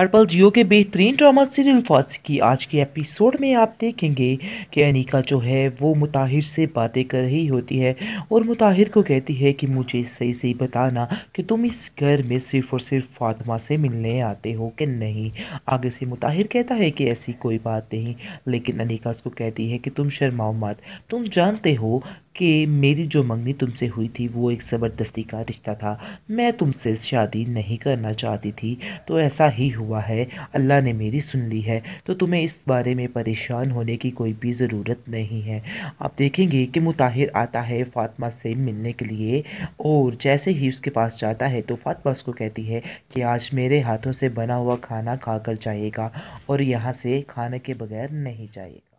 हरपल जियो के बेहतरीन drama serial फांसी की आज के एपिसोड में आप देखेंगे कि अनिका जो है वो मुताहिर से बातें कर रही होती है और मुताहिर को कहती है कि मुझे सही सही बताना कि तुम इस घर में सिर्फ और सिर्फ फातिमा से मिलने आते हो कि नहीं आगे से मुताहिर कहता है कि ऐसी कोई बात नहीं लेकिन अनिका उसको कहती है कि तुम शर्माओ मत तुम जानते हो कि मेरी जो मंगनी तुमसे हुई थी वो एक ज़बरदस्ती का रिश्ता था मैं तुमसे शादी नहीं करना चाहती थी तो ऐसा ही हुआ है अल्लाह ने मेरी सुन ली है तो तुम्हें इस बारे में परेशान होने की कोई भी ज़रूरत नहीं है आप देखेंगे कि मुताहिर आता है फातमा से मिलने के लिए और जैसे ही उसके पास जाता है तो फातमा उसको कहती है कि आज मेरे हाथों से बना हुआ खाना खा कर जाइएगा और यहाँ से खाने के बगैर नहीं जाएगा